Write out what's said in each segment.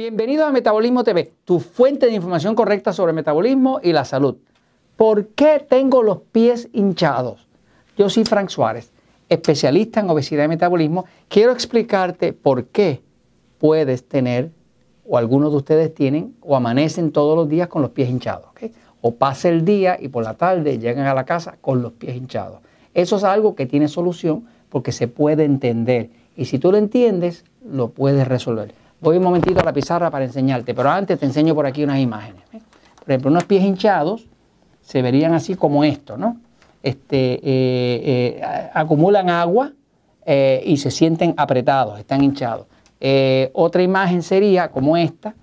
Bienvenido a Metabolismo TV, tu fuente de información correcta sobre metabolismo y la salud. ¿Por qué tengo los pies hinchados? Yo soy Frank Suárez, especialista en obesidad y metabolismo. Quiero explicarte por qué puedes tener, o algunos de ustedes tienen, o amanecen todos los días con los pies hinchados. O pasa el día y por la tarde llegan a la casa con los pies hinchados. Eso es algo que tiene solución porque se puede entender. Y si tú lo entiendes, lo puedes resolver. Voy un momentito a la pizarra para enseñarte, pero antes te enseño por aquí unas imágenes. Por ejemplo, unos pies hinchados se verían así como esto, ¿no? Este, eh, eh, acumulan agua eh, y se sienten apretados, están hinchados. otra imagen sería como esta,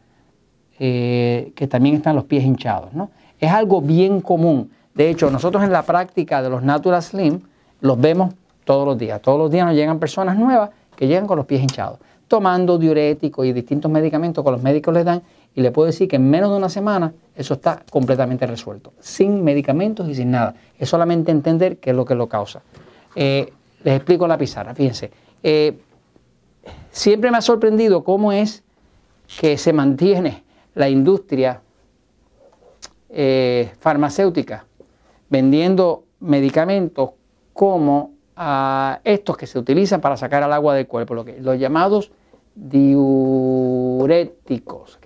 que también están los pies hinchados, ¿no? Es algo bien común. De hecho, nosotros en la práctica de los Natural Slim los vemos todos los días. Todos los días nos llegan personas nuevas que llegan con los pies hinchados tomando diuréticos y distintos medicamentos que los médicos les dan y le puedo decir que en menos de una semana eso está completamente resuelto, sin medicamentos y sin nada. Es solamente entender qué es lo que lo causa. Eh, les explico la pizarra, fíjense. Eh, siempre me ha sorprendido cómo es que se mantiene la industria eh, farmacéutica vendiendo medicamentos como a estos que se utilizan para sacar al agua del cuerpo, los llamados diuréticos.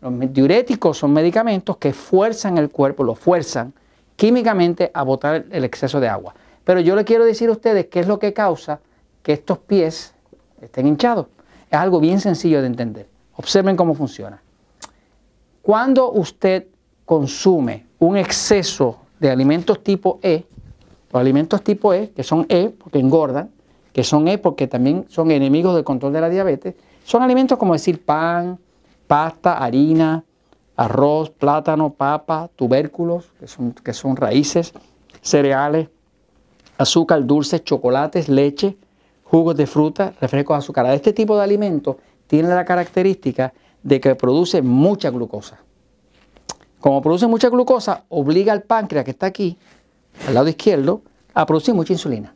Los diuréticos son medicamentos que fuerzan el cuerpo, lo fuerzan químicamente a botar el exceso de agua. Pero yo le quiero decir a ustedes qué es lo que causa que estos pies estén hinchados. Es algo bien sencillo de entender. Observen cómo funciona. Cuando usted consume un exceso de alimentos tipo E, los alimentos tipo E, que son E porque engordan, que son E porque también son enemigos del control de la diabetes, son alimentos como decir pan, pasta, harina, arroz, plátano, papa, tubérculos, que son, que son raíces, cereales, azúcar, dulces, chocolates, leche, jugos de fruta, refrescos azucarados. Este tipo de alimentos tiene la característica de que produce mucha glucosa. Como produce mucha glucosa, obliga al páncreas que está aquí, al lado izquierdo, a producir mucha insulina.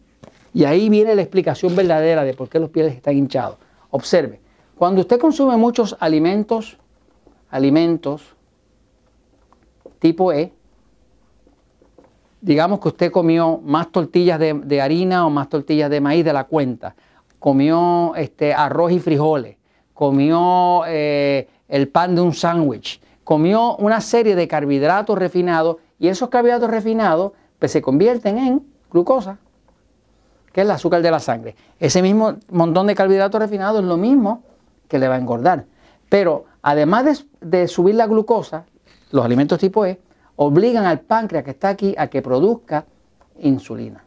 Y ahí viene la explicación verdadera de por qué los pies están hinchados. Observe, cuando usted consume muchos alimentos, alimentos tipo E, digamos que usted comió más tortillas de, harina o más tortillas de maíz de la cuenta, comió este, arroz y frijoles, comió eh, el pan de un sándwich, comió una serie de carbohidratos refinados y esos carbohidratos refinados pues, se convierten en glucosa, que es el azúcar de la sangre. Ese mismo montón de carbohidratos refinados es lo mismo que le va a engordar. Pero además de, subir la glucosa, los alimentos tipo E obligan al páncreas que está aquí a que produzca insulina.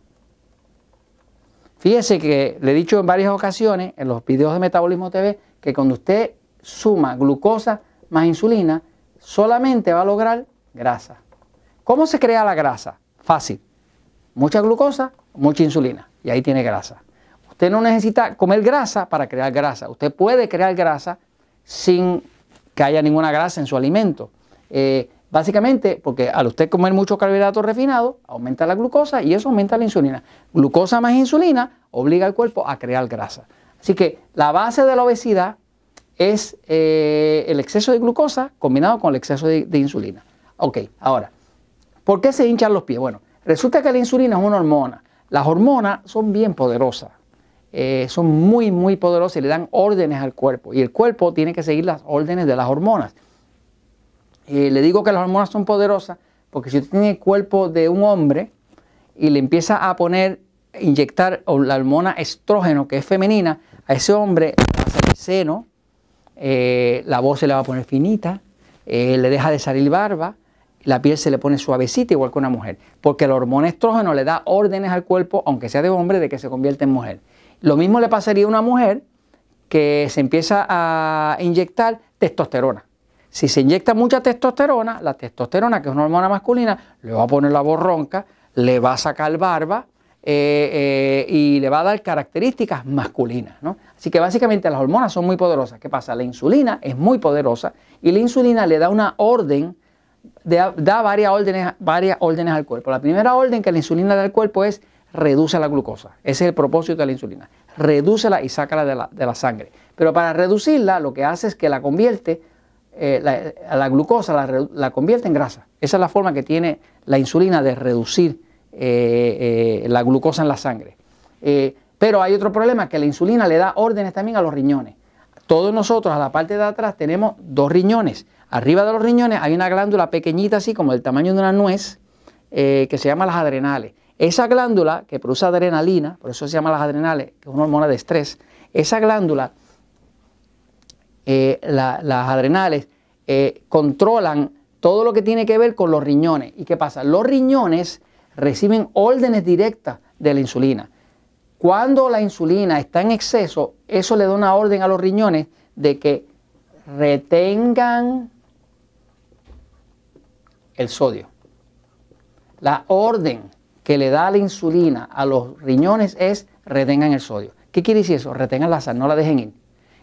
Fíjese que le he dicho en varias ocasiones en los videos de Metabolismo TV que cuando usted suma glucosa más insulina, solamente va a lograr grasa. ¿Cómo se crea la grasa? Fácil mucha glucosa, mucha insulina y ahí tiene grasa. Usted no necesita comer grasa para crear grasa. Usted puede crear grasa sin que haya ninguna grasa en su alimento. Eh, básicamente porque al usted comer mucho carbohidrato refinado, aumenta la glucosa y eso aumenta la insulina. Glucosa más insulina obliga al cuerpo a crear grasa. Así que la base de la obesidad es eh, el exceso de glucosa combinado con el exceso de, de insulina. Ok, ahora, ¿por qué se hinchan los pies? Bueno, Resulta que la insulina es una hormona. Las hormonas son bien poderosas. Eh, son muy, muy poderosas y le dan órdenes al cuerpo. Y el cuerpo tiene que seguir las órdenes de las hormonas. Eh, le digo que las hormonas son poderosas porque si usted tiene el cuerpo de un hombre y le empieza a poner, inyectar la hormona estrógeno, que es femenina, a ese hombre le el seno, eh, la voz se le va a poner finita, le deja de salir barba, la piel se le pone suavecita igual que una mujer, porque el hormona estrógeno le da órdenes al cuerpo, aunque sea de hombre, de que se convierta en mujer. Lo mismo le pasaría a una mujer que se empieza a inyectar testosterona. Si se inyecta mucha testosterona, la testosterona, que es una hormona masculina, le va a poner la borronca, le va a sacar barba eh, eh, y le va a dar características masculinas. ¿no? Así que básicamente las hormonas son muy poderosas. ¿Qué pasa? La insulina es muy poderosa y la insulina le da una orden da, varias, órdenes, varias órdenes al cuerpo. La primera orden que la insulina da al cuerpo es reduce la glucosa. Ese es el propósito de la insulina. Redúcela y sácala de la, de la sangre. Pero para reducirla lo que hace es que la convierte, eh, la, glucosa la, convierte en grasa. Esa es la forma que tiene la insulina de reducir eh, eh, la glucosa en la sangre. pero hay otro problema, que la insulina le da órdenes también a los riñones. Todos nosotros a la parte de atrás tenemos dos riñones. Arriba de los riñones hay una glándula pequeñita, así como del tamaño de una nuez, eh, que se llama las adrenales. Esa glándula que produce adrenalina, por eso se llama las adrenales, que es una hormona de estrés, esa glándula, eh, las adrenales, eh, controlan todo lo que tiene que ver con los riñones. ¿Y qué pasa? Los riñones reciben órdenes directas de la insulina. Cuando la insulina está en exceso, eso le da una orden a los riñones de que retengan el sodio. La orden que le da la insulina a los riñones es retengan el sodio. ¿Qué quiere decir eso? Retengan la sal, no la dejen ir.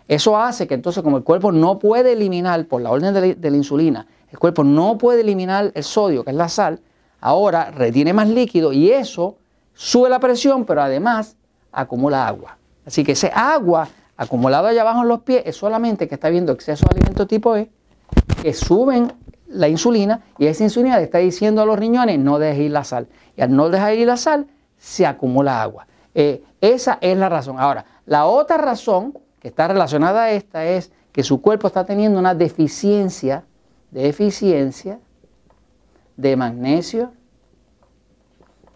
Eso hace que entonces como el cuerpo no puede eliminar, por la orden de la, insulina, el cuerpo no puede eliminar el sodio, que es la sal, ahora retiene más líquido y eso sube la presión, pero además acumula agua. Así que ese agua acumulado allá abajo en los pies es solamente que está viendo exceso de alimento tipo E, que suben la insulina y esa insulina le está diciendo a los riñones no dejar ir la sal. Y al no dejar ir la sal, se acumula agua. Eh, esa es la razón. Ahora, la otra razón que está relacionada a esta es que su cuerpo está teniendo una deficiencia, deficiencia de magnesio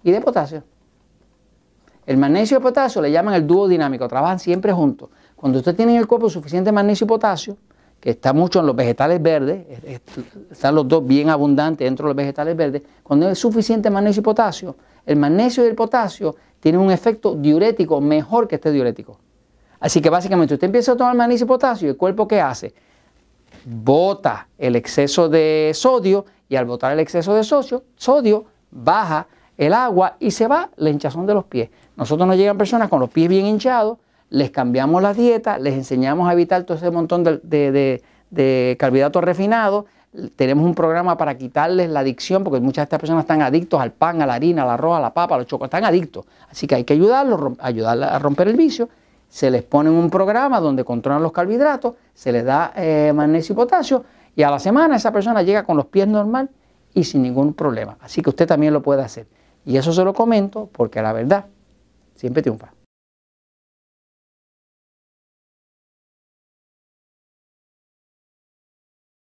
y de potasio. El magnesio y el potasio le llaman el dúo dinámico, trabajan siempre juntos. Cuando usted tiene en el cuerpo suficiente magnesio y potasio, que está mucho en los vegetales verdes, están los dos bien abundantes dentro de los vegetales verdes, cuando hay suficiente magnesio y potasio, el magnesio y el potasio tienen un efecto diurético mejor que este diurético. Así que básicamente usted empieza a tomar magnesio y potasio, ¿el cuerpo qué hace? Bota el exceso de sodio y al botar el exceso de sodio, sodio baja el agua y se va la hinchazón de los pies. Nosotros nos llegan personas con los pies bien hinchados, les cambiamos la dieta, les enseñamos a evitar todo ese montón de, carbohidratos refinados, tenemos un programa para quitarles la adicción, porque muchas de estas personas están adictos al pan, a la harina, al arroz, a la papa, a los chocos. están adictos. Así que hay que ayudarlos, ayudarles a romper el vicio. Se les pone un programa donde controlan los carbohidratos, se les da eh, magnesio y potasio, y a la semana esa persona llega con los pies normal y sin ningún problema. Así que usted también lo puede hacer. Y eso se lo comento porque la verdad siempre triunfa.